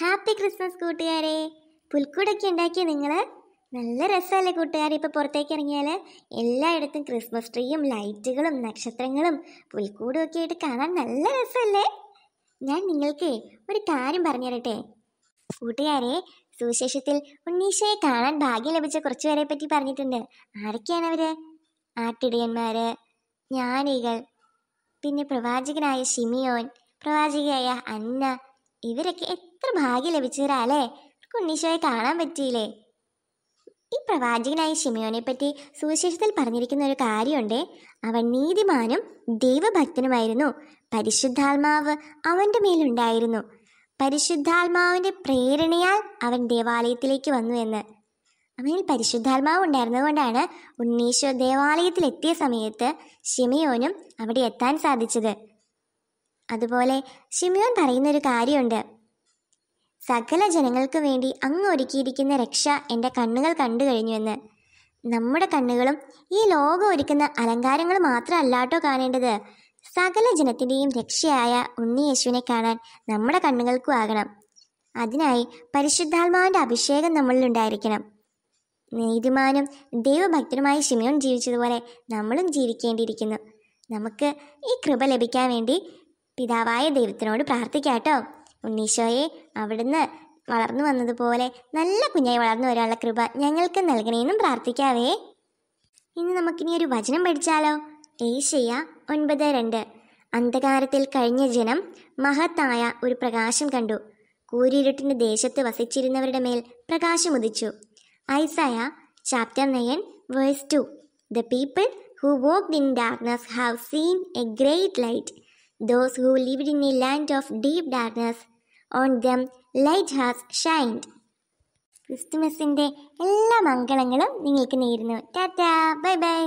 Happy Christmas കൂട്ടുകാരെ പുൽക്കൂടൊക്കെ ഉണ്ടാക്കിയ നിങ്ങൾ നല്ല രസമല്ലേ കൂട്ടുകാരെ ഇപ്പോൾ പുറത്തേക്ക് ഇറങ്ങിയാൽ എല്ലായിടത്തും ക്രിസ്മസ് ട്രീയും ലൈറ്റുകളും നക്ഷത്രങ്ങളും പുൽക്കൂടും ഒക്കെ ആയിട്ട് കാണാൻ നല്ല രസമല്ലേ ഞാൻ നിങ്ങൾക്ക് ഒരു കാര്യം പറഞ്ഞു തരട്ടെ കൂട്ടുകാരെ സുവിശേഷത്തിൽ ഉണ്ണീശയെ കാണാൻ ഭാഗ്യം ലഭിച്ച കുറച്ച് പേരെ പറ്റി പറഞ്ഞിട്ടുണ്ട് ആരൊക്കെയാണ് അവർ ആട്ടിടയന്മാർ ജ്ഞാനികൾ പിന്നെ പ്രവാചകനായ ഷിമിയോൻ പ്രവാചികയായ അന്ന ഇവരൊക്കെ എത്ര ഭാഗ്യം ലഭിച്ചവരാല്ലേ അല്ലേ കാണാൻ പറ്റിയില്ലേ ഈ പ്രവാചകനായ ഷിമിയോനെ പറ്റി സുവിശേഷത്തിൽ പറഞ്ഞിരിക്കുന്ന ഒരു കാര്യമുണ്ട് അവൻ നീതിമാനും ദൈവഭക്തനുമായിരുന്നു പരിശുദ്ധാത്മാവ് അവൻ്റെ മേലുണ്ടായിരുന്നു പരിശുദ്ധാത്മാവിൻ്റെ പ്രേരണയാൽ അവൻ ദേവാലയത്തിലേക്ക് വന്നു എന്ന് അവനിൽ പരിശുദ്ധാത്മാവ് ഉണ്ടായിരുന്നതുകൊണ്ടാണ് ഉണ്ണീശോ ദേവാലയത്തിലെത്തിയ സമയത്ത് ഷിമിയോനും അവിടെ എത്താൻ സാധിച്ചത് അതുപോലെ ഷിമിയോൻ പറയുന്നൊരു കാര്യമുണ്ട് സകല ജനങ്ങൾക്ക് വേണ്ടി അങ്ങ് ഒരുക്കിയിരിക്കുന്ന രക്ഷ എൻ്റെ കണ്ണുകൾ കണ്ടു കഴിഞ്ഞുവെന്ന് നമ്മുടെ കണ്ണുകളും ഈ ലോകം ഒരുക്കുന്ന അലങ്കാരങ്ങൾ മാത്രമല്ലാട്ടോ കാണേണ്ടത് സകല ജനത്തിൻ്റെയും രക്ഷയായ ഉണ്ണിയേശുവിനെ കാണാൻ നമ്മുടെ കണ്ണുകൾക്കും ആകണം അതിനായി പരിശുദ്ധാത്മാവിൻ്റെ അഭിഷേകം നമ്മളിൽ ഉണ്ടായിരിക്കണം നീതിമാനും ദൈവഭക്തനുമായ ഷിമിയോൻ ജീവിച്ചതുപോലെ നമ്മളും ജീവിക്കേണ്ടിയിരിക്കുന്നു നമുക്ക് ഈ കൃപ ലഭിക്കാൻ വേണ്ടി പിതാവായ ദൈവത്തിനോട് പ്രാർത്ഥിക്കാട്ടോ ഉണ്ണീശോയെ അവിടുന്ന് വളർന്നു വന്നതുപോലെ നല്ല കുഞ്ഞായി വളർന്നു വരാനുള്ള കൃപ ഞങ്ങൾക്ക് നൽകണേന്നും പ്രാർത്ഥിക്കാവേ ഇനി നമുക്കിനി ഒരു വചനം പഠിച്ചാലോ ഏശയ്യ ഒൻപത് രണ്ട് അന്ധകാരത്തിൽ കഴിഞ്ഞ ജനം മഹത്തായ ഒരു പ്രകാശം കണ്ടു കൂരിരുട്ടിൻ്റെ ദേശത്ത് വസിച്ചിരുന്നവരുടെ മേൽ പ്രകാശമുദിച്ചു Isaiah chapter nine verse to the people who walk in darkness have seen a great light Those who lived in a land of deep darkness, on them light has shined. ക്രിസ്തുമസിൻ്റെ എല്ലാ മംഗളങ്ങളും നിങ്ങൾക്ക് നേരുന്നു ടാറ്റാ ബൈ ബൈ